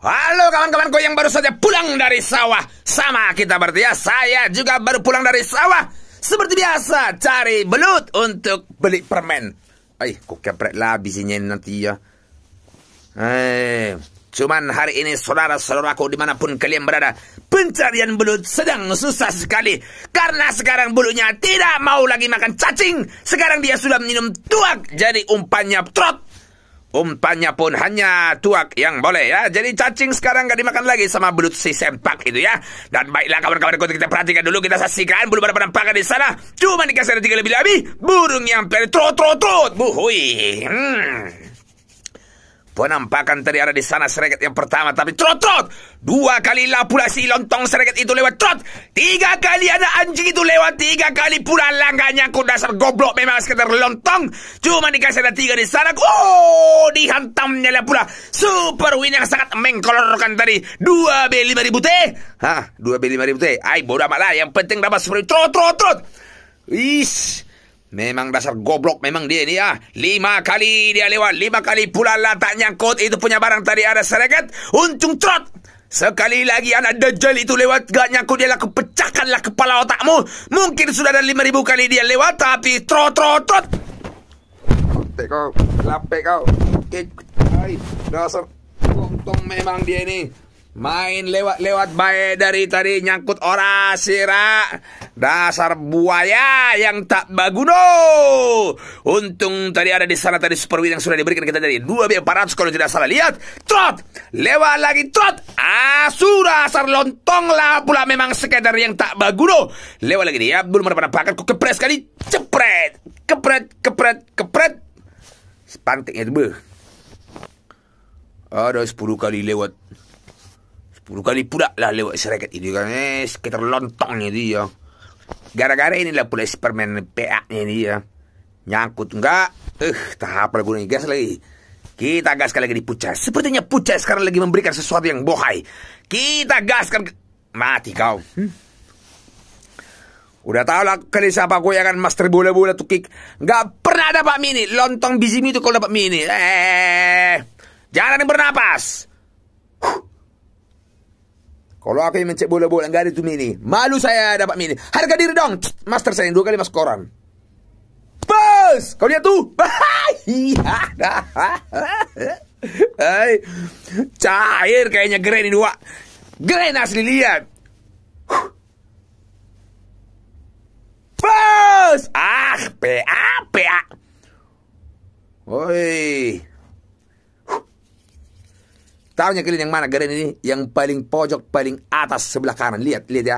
Halo kawan-kawanku kawan yang baru saja pulang dari sawah. Sama kita berarti ya, saya juga baru pulang dari sawah. Seperti biasa, cari belut untuk beli permen. Eh, kok kepret lah bisinya nanti ya. Eh, cuman hari ini saudara-saudaraku dimanapun kalian berada, pencarian belut sedang susah sekali. Karena sekarang belutnya tidak mau lagi makan cacing. Sekarang dia sudah minum tuak, jadi umpannya trot Umpannya pun hanya tuak yang boleh ya. Jadi cacing sekarang gak dimakan lagi sama belut si sempak itu ya. Dan baiklah kawan-kawan kita perhatikan dulu kita saksikan belum ada penampakan di sana. Cuma dikasih ada tiga lebih-lebih burung yang trot trot trot. Buhui. Hmm. Penampakan tadi ada di sana sereket yang pertama tapi trot trot. Dua kali lah pula si lontong sereket itu lewat trot. Tiga kali ada anjing itu lewat. Tiga kali pula langganya aku dasar goblok memang sekedar lontong. Cuma dikasih ada tiga di sana. Oh dihantamnya lah pula. Super win yang sangat mengkolorkan tadi. Dua B lima ribu T. Hah dua B lima ribu T. Ay bodoh amat lah. Yang penting dapat super trot trot trot. Ish. Memang dasar goblok memang dia ini ya. Lima kali dia lewat. Lima kali pula tak nyangkut. Itu punya barang tadi ada sereket. Untung trot. Sekali lagi anak Dajjal itu lewat gak nyangkut dia lah kepecahkanlah kepala otakmu. Mungkin sudah ada lima ribu kali dia lewat tapi trot trot trot. Lapek kau. Lapek kau. Hai. Dasar. Untung memang dia ini. Main lewat-lewat baik dari tadi nyangkut orang sira. Dasar buaya yang tak baguno. Untung tadi ada di sana tadi superwin yang sudah diberikan kita dari 2 b kalau tidak salah. Lihat, trot. Lewat lagi trot. Asu ah, dasar lontong lah pula memang sekedar yang tak baguno. Lewat lagi dia belum ada penampakan kok kepres kali. Cepret, kepret, kepret, kepret. Pantiknya itu Ada 10 kali lewat 10 kali pula lah lewat syarikat itu kan. Eh, sekitar lontongnya dia. Gara-gara inilah pula Superman PA-nya dia. Nyangkut enggak. Eh, tahap lagi gunanya gas lagi. Kita gas gaskan lagi di Pucat. Sepertinya Pucat sekarang lagi memberikan sesuatu yang bohai. Kita gaskan. Mati kau. Hmm? Udah tau lah kali siapa gue kan master bola-bola tuh kick. Gak pernah ada dapat mini. Lontong bizimi itu kau dapat mini. Eh, eh, eh, eh, jangan ada yang bernapas. Huh. Kalau aku yang mencek bola-bola Gak ada itu mini. Malu saya dapat mini. Harga diri dong. Master saya dua kali mas koran. Bos, kau lihat tuh. cair kayaknya geren ini dua. Geren asli lihat. Bos, ah, PA, ah, PA. Ah. Oi. Tahunya kalian yang mana garin ini? Yang paling pojok, paling atas sebelah kanan. Lihat, lihat ya.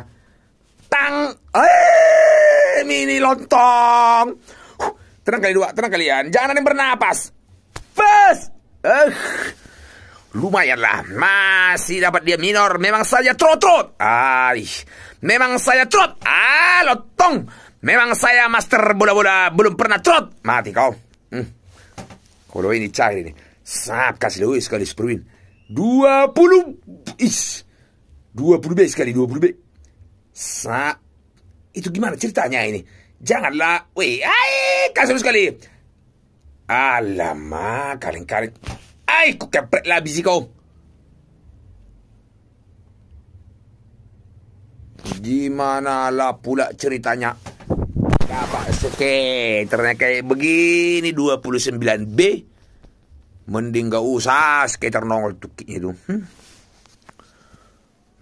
Tang! hei, eh, mini lontong! Huh, tenang kali dua, tenang kalian. Jangan ada yang bernapas. First, Eh, lumayanlah. Masih dapat dia minor. Memang saya trot-trot. Ay, memang saya trot. Ah, lontong. Memang saya master bola-bola belum pernah trot. Mati kau. Hmm. Kalau ini cair ini. Sap, kasih Luis, sepuluh ini dua 20 is puluh B sekali dua puluh B Sa Itu gimana ceritanya ini Janganlah Wih Ay Kasih sekali Alamak Kaleng-kaleng Ay Ku kepret lah bisi kau Gimana lah pula ceritanya Dapat sekali Ternyata kayak begini sembilan B Mending gak usah sekitar nongol tuh itu. Hmm?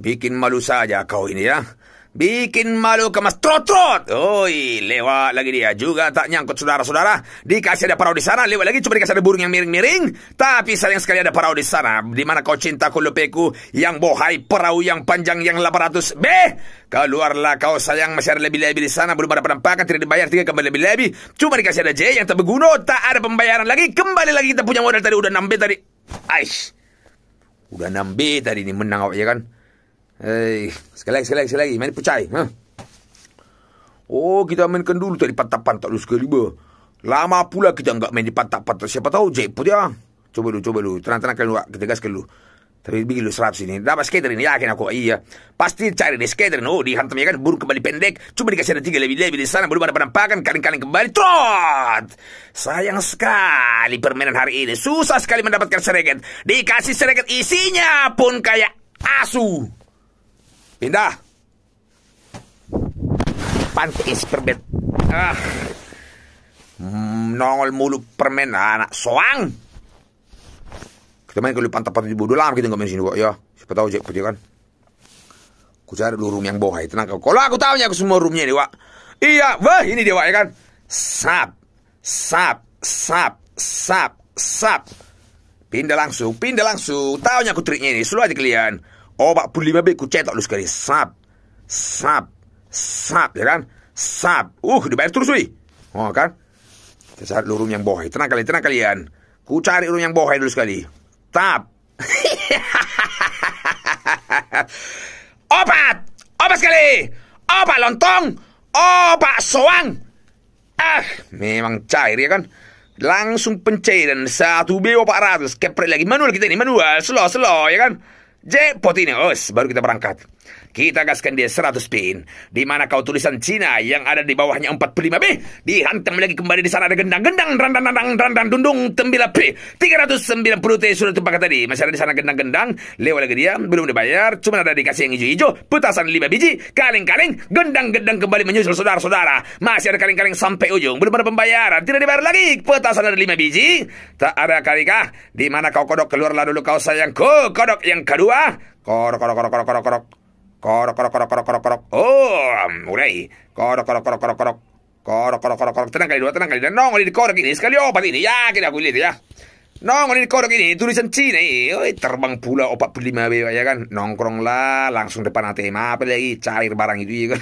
Bikin malu saja kau ini ya. Bikin malu kemas trot-trot. Oi, lewat lagi dia. Juga tak nyangkut saudara-saudara. Dikasih ada parau di sana. Lewat lagi cuma dikasih ada burung yang miring-miring. Tapi sayang sekali ada parau di sana. Di mana kau cinta kulupeku yang bohai perahu yang panjang yang 800 B. Keluarlah kau sayang masih ada lebih-lebih di sana. Belum ada penampakan tidak dibayar. Tiga kembali lebih-lebih. Cuma dikasih ada J yang tak berguna. Tak ada pembayaran lagi. Kembali lagi kita punya modal tadi. Udah 6B tadi. Aish. Udah 6B tadi ini menang awak ya kan. Hei, sekali lagi, sekali lagi, sekali lagi. Mana percaya? Ha? Oh, kita mainkan dulu tadi pantat-pantat dulu sekali ber. Lama pula kita enggak main di pantat-pantat. Siapa tahu jackpot dia. Coba dulu, coba dulu. Tenang-tenangkan dulu. Kita gaskan dulu. Tapi bikin lu serap sini. Dapat skater ini, yakin aku. Iya. Pasti cari di skater. Oh, dihantamnya kan burung kembali pendek. Cuma dikasih ada tiga lebih-lebih di sana. Belum ada penampakan. Kaling-kaling kembali. Trot! Sayang sekali permainan hari ini. Susah sekali mendapatkan sereget. Dikasih sereget isinya pun kayak asu. Pindah. Pantis permen. Ah. Hmm, nongol mulu permen anak soang. Kita main ke lupan tempat bodoh lama kita nggak main sini kok ya. Siapa tahu jek kan. Ku cari dulu room yang bawah tenang kau. Kalau aku tahunya aku semua roomnya nih wak. Iya, wah ini dia wak ya kan. Sap, sap, sap, sap, sap. Pindah langsung, pindah langsung. Tahunya aku triknya ini. Selalu aja kalian puli bit ku cetak lu sekali. sab sab sab ya kan? sab Uh, dibayar terus, wih. Oh, kan? Kita cari room yang bohai. Tenang kalian, tenang kalian. Ku cari room yang bohai dulu sekali. Tap. opat. Opat sekali. Opat lontong. Opat soang. Ah, memang cair ya kan? Langsung pencairan satu B opat ratus. Kepret lagi. Manual kita ini, manual. Slow, slow ya kan? Jackpot ini, os, oh, baru kita berangkat. Kita gaskan dia 100 pin. Di mana kau tulisan Cina yang ada di bawahnya 45 B. Dihantam lagi kembali di sana ada gendang-gendang. Randang-randang, randang, dundung, tembila P. 390 T sudah tumpah tadi. Masih ada di sana gendang-gendang. Lewat lagi dia, belum dibayar. Cuma ada dikasih yang hijau-hijau. Petasan 5 biji. Kaleng-kaleng, gendang-gendang kembali menyusul saudara-saudara. Masih ada kaleng-kaleng sampai ujung. Belum ada pembayaran. Tidak dibayar lagi. Petasan ada 5 biji. Tak ada kali kah? Di mana kau kodok keluarlah dulu kau sayangku. Kodok yang kedua. Korok, korok, korok, korok, korok, korok. Korok korok korok korok korok korok. Oh, mulai. Um, korok korok korok korok korok. Korok korok korok korok. Tenang kali dua, tenang kali dua. Nongol ini korok ini. Sekali obat ini. Ya, kita aku lihat ya. Nongol ini korok ini. Tulisan Cina ini. terbang pula opak lima beba ya kan. Nongkrong lah. Langsung depan ATM. Apa lagi? Cari barang itu ya kan.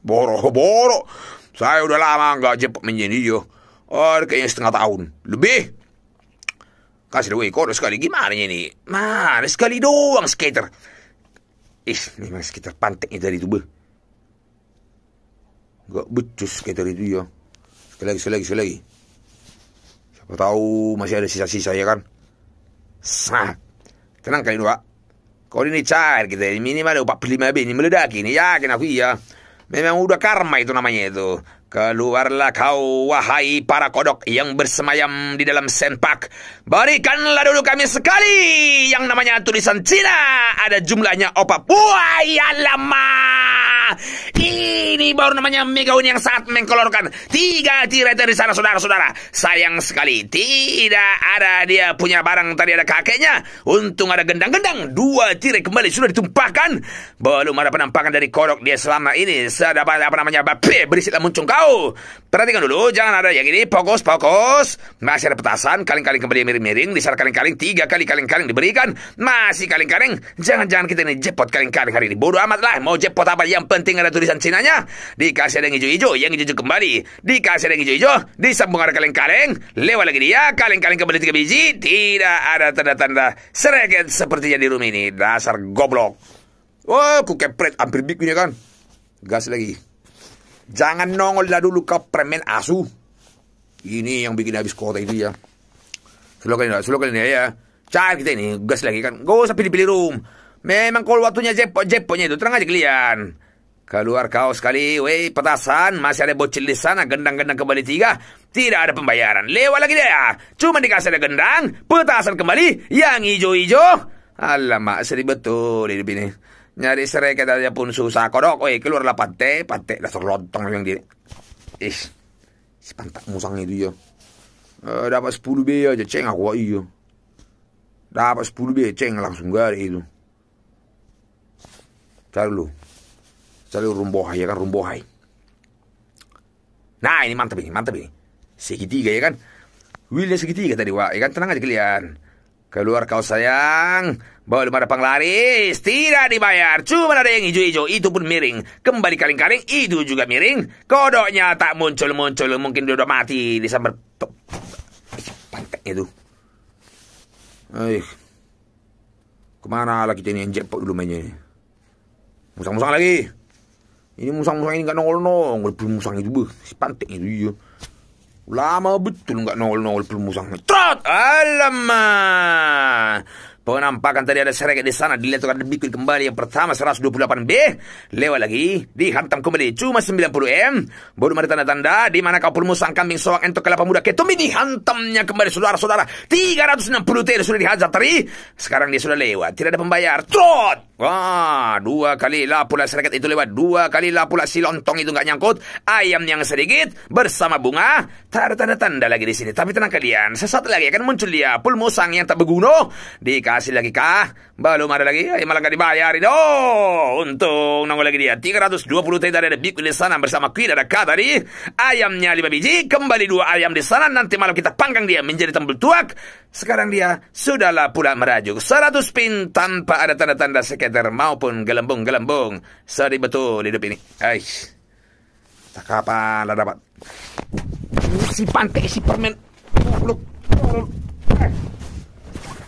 boro, boro. Saya udah lama nggak cepat menjadi yo. Oh, kayaknya setengah tahun. Lebih. Kasih duit kau sekali gimana ini? Mana sekali doang skater. Ih, memang skater nih dari itu ber Gak becus skater itu ya. Sekali lagi, sekali lagi, sekali lagi. Siapa tahu masih ada sisa-sisa ya kan? Sah. Tenang kali dua. Kau ini cair kita. Minimal 45 B ini meledak ini. Yakin aku iya. Memang udah karma itu namanya itu. Keluarlah kau, wahai para kodok yang bersemayam di dalam sempak. Berikanlah dulu kami sekali yang namanya tulisan Cina. Ada jumlahnya opa ya lama. Ini baru namanya megaun yang saat mengkolorkan. Tiga tirai dari sana, saudara-saudara. Sayang sekali, tidak ada dia punya barang tadi ada kakeknya. Untung ada gendang-gendang. Dua tirai kembali sudah ditumpahkan. Belum ada penampakan dari korok dia selama ini. Sedapat apa namanya, bape, berisitlah muncung kau. Perhatikan dulu, jangan ada yang ini. Fokus, fokus. Masih ada petasan, kaling-kaling kembali miring-miring. Di sana kaling-kaling, tiga kali kaling-kaling diberikan. Masih kaling-kaling. Jangan-jangan kita ini jepot kaling-kaling hari ini. Bodoh amat lah, mau jepot apa yang penting tinggal ada tulisan Cina nya dikasih ada yang hijau-hijau, yang hijau-hijau kembali. Dikasih ada yang hijau-hijau, disambung ada kaleng-kaleng, lewat lagi dia, kaleng-kaleng kembali tiga biji, tidak ada tanda-tanda sereket sepertinya di room ini. Dasar goblok. Oh, ku kepret, hampir bikinnya kan. Gas lagi. Jangan nongol lah dulu kau premen asu. Ini yang bikin habis kota itu ya. selokan kali ini, selalu kali ini ya. ya, ya. cari kita ini, gas lagi kan. Gak usah pilih-pilih room. Memang kalau waktunya jepo-jeponya itu, terang aja kalian. Keluar kau sekali, wey, petasan. Masih ada bocil di sana, gendang-gendang kembali tiga. Tidak ada pembayaran. Lewat lagi dia. Cuma dikasih ada gendang, petasan kembali, yang hijau-hijau. Alamak, sedih betul hidup ini. Nyari serai kita aja pun susah. Kodok, keluar keluarlah pate, pate. Dasar lontong yang diri. ish si pantak musang itu ya. Uh, dapat 10 B aja, ceng aku iyo. Dapat 10 B, ceng langsung gari itu. Cari lu cari rumbohai ya kan rumbohai. Nah ini mantep ini mantep ini. Segitiga ya kan. Wilnya segitiga tadi wah ya kan tenang aja kalian. Keluar kau sayang. Bawa lima depan laris. Tidak dibayar. Cuma ada yang hijau-hijau. Itu pun miring. Kembali kaleng-kaleng. Itu juga miring. Kodoknya tak muncul-muncul. Mungkin dia udah mati. sambar Panteknya itu Eh Kemana lagi kita ini? Jackpot dulu mainnya ini. Musang-musang lagi. Ini musang-musang ini gak nongol-nongol musang itu, beh. Si pantek itu, iya. Lama betul gak nongol-nongol musangnya. Trot! Alamak! Penampakan tadi ada seragam di sana dilihat oleh bikin kembali yang pertama 128B. Lewat lagi, dihantam kembali cuma 90M. Baru ada tanda-tanda di mana kau permusang kambing soang entok kelapa muda ketumi hantamnya kembali saudara-saudara. 360 t sudah dihajar tadi. Sekarang dia sudah lewat, tidak ada pembayar. Trot! Wah, dua kali lah pula seragam itu lewat. Dua kali lah pula si lontong itu nggak nyangkut. Ayam yang sedikit bersama bunga. Tak ada tanda-tanda lagi di sini. Tapi tenang kalian, sesat lagi akan muncul dia. Pulmusang yang tak berguna. Di dikasih lagi kah? Belum ada lagi, ayo malah gak dibayarin. Oh, untung nongol lagi dia. 320 teh dari Big di sana bersama Kui ada tadi. Ayamnya 5 biji, kembali dua ayam di sana. Nanti malam kita panggang dia menjadi tembel tuak. Sekarang dia sudahlah pula merajuk. 100 pin tanpa ada tanda-tanda sekitar maupun gelembung-gelembung. Sedih betul hidup ini. Aish. Tak apa, lah dapat. Si pantai, si permen. Oh, look. Oh, look.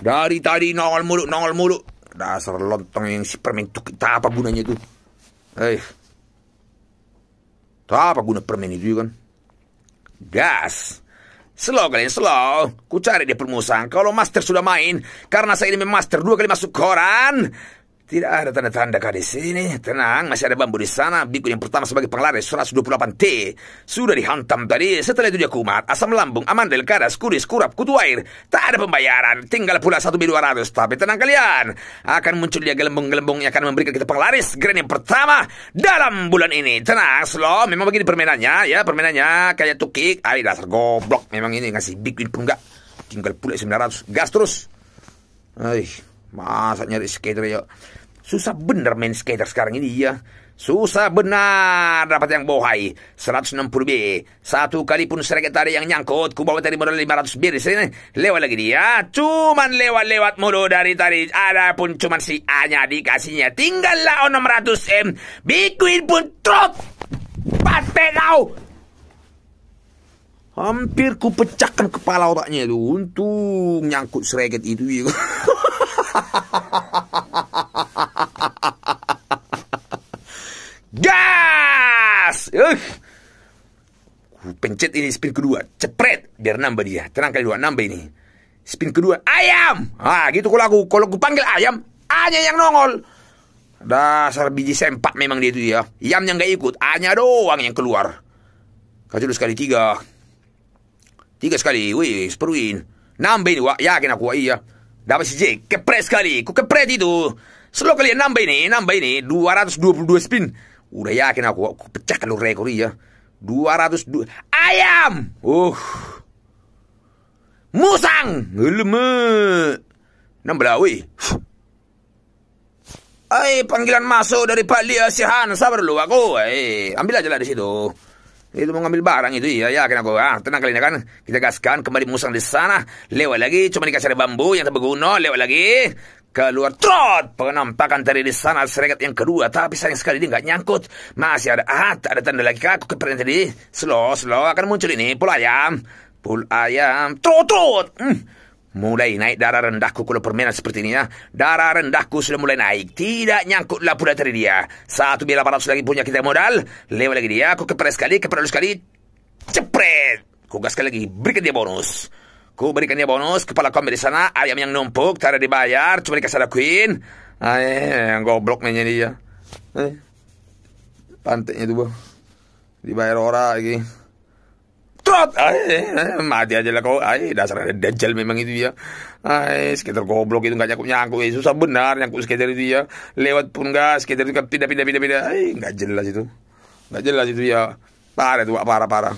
Dari tadi nongol mulu, nongol mulu. Dasar lontong yang si permen itu, tak apa gunanya itu. Eh, tak apa guna permen itu kan. Gas. Slow kalian, slow. Ku cari dia permusang. Kalau master sudah main, karena saya ini master dua kali masuk koran. Tidak ada tanda-tanda kah di sini? Tenang, masih ada bambu di sana. Biku yang pertama sebagai penglaris 128T. Sudah dihantam tadi. Setelah itu dia kumat. Asam lambung, amandel, kadas, kuris kurap, kutu air. Tak ada pembayaran. Tinggal pula satu b ratus Tapi tenang kalian. Akan muncul dia gelembung-gelembung yang akan memberikan kita penglaris. Grand yang pertama dalam bulan ini. Tenang, slow. Memang begini permainannya. Ya, permainannya kayak tukik. Ayo dasar goblok. Memang ini ngasih Biku pun enggak. Tinggal pula 900. Gas terus. Aih. Masa nyari skater yuk. Ya? Susah bener main skater sekarang ini ya. Susah benar dapat yang bohai. 160B. Satu kali pun sereket tadi yang nyangkut. Ku bawa tadi modal 500 bir. Sini lewat lagi dia. Cuman lewat-lewat mulu dari tadi. Ada pun cuman si A-nya dikasihnya. Tinggallah 600M. Bikuin pun trop. Pate kau. Hampir ku pecahkan kepala otaknya itu. Untung nyangkut sereket itu. hahaha iya. Gas! Uh. Pencet ini spin kedua. Cepret. Biar nambah dia. Tenang kali dua. Nambah ini. Spin kedua. Ayam! Ah gitu kalau aku. Kalau aku panggil ayam. Hanya yang nongol. Dasar biji sempak memang dia itu ya. yang gak ikut. Hanya doang yang keluar. Kasih dulu sekali tiga. Tiga sekali. Wih, seperuin. Nambah ini. Wah, yakin aku. Wah, iya. Dapat si J. Kepret sekali. Ku kepret itu. Slow kali nambah ini, nambah ini 222 spin. Udah yakin aku, aku pecah kalau rekor iya. 202 ayam. Uh. Musang. Leme. Nambah weh. Ay, panggilan masuk dari Pak Lia Sihan. Sabar lu aku. Eh, ambil aja lah di situ. Itu mau ngambil barang itu iya, yakin aku. Ah, tenang kali ini ya, kan. Kita gaskan kembali musang di sana. Lewat lagi, cuma dikasih ada bambu yang tak berguna. Lewat lagi. Keluar trot! Penampakan dari di sana seregat yang kedua, tapi sayang sekali dia nggak nyangkut. Masih ada ahat, ada tanda lagi kaku kepergian tadi. Slow, slow, akan muncul ini. Pul ayam. Pul ayam. Trot, trot! Hmm. Mulai naik darah rendahku kalau permainan seperti ini ya. Darah rendahku sudah mulai naik. Tidak nyangkutlah pula tadi dia. Satu bila 800 lagi punya kita modal. Lewat lagi dia. Aku kepres sekali, kepres sekali. Cepret! Kugaskan lagi. Berikan dia bonus. Ku berikannya bonus kepala kau di sana, ayam yang numpuk, cara dibayar, cuma dikasih ada queen. Ah, eh, yang goblok mainnya dia. Eh, panteknya tuh Dibayar orang lagi. Trot! Ah, eh, mati aja lah kau. Ah, eh, dasar ada dajjal memang itu ya. Eh, sekitar goblok itu nggak nyakup nyangkut Eh, susah benar nyangkut sekitar itu dia Lewat pun nggak, sekitar itu pindah-pindah-pindah. Kan eh, nggak jelas itu. Nggak jelas itu ya. Parah tuh, parah-parah.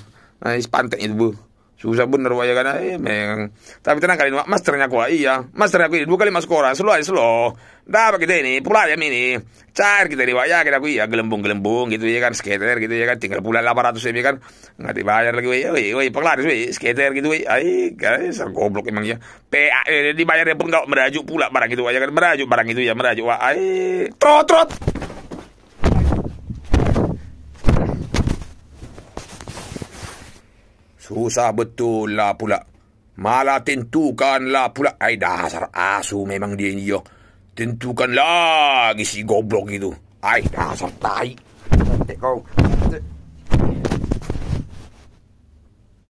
Eh, panteknya itu Susah bener waya kan eh meng. Tapi tenang kali masternya kuah iya. Masternya kuah iya. dua kali masuk orang selalu aja selo Dah kita ini pula ya mini Cair kita riwaya kita kuah iya gelembung gelembung gitu ya kan skater gitu ya kan tinggal pula delapan ratus ya kan nggak dibayar lagi ya. wih wih wih pelar wih skater gitu wih. Ay guys goblok emang ya. PA eh, dibayar pun ya, nggak merajuk pula barang itu waya kan merajuk barang itu ya merajuk wah ay trot trot. Susah betul lah pula. Malah tentukan lah pula. Hai dasar asu memang dia ni. Tentukan lagi si goblok itu. Hai dasar tai. Tentik kau.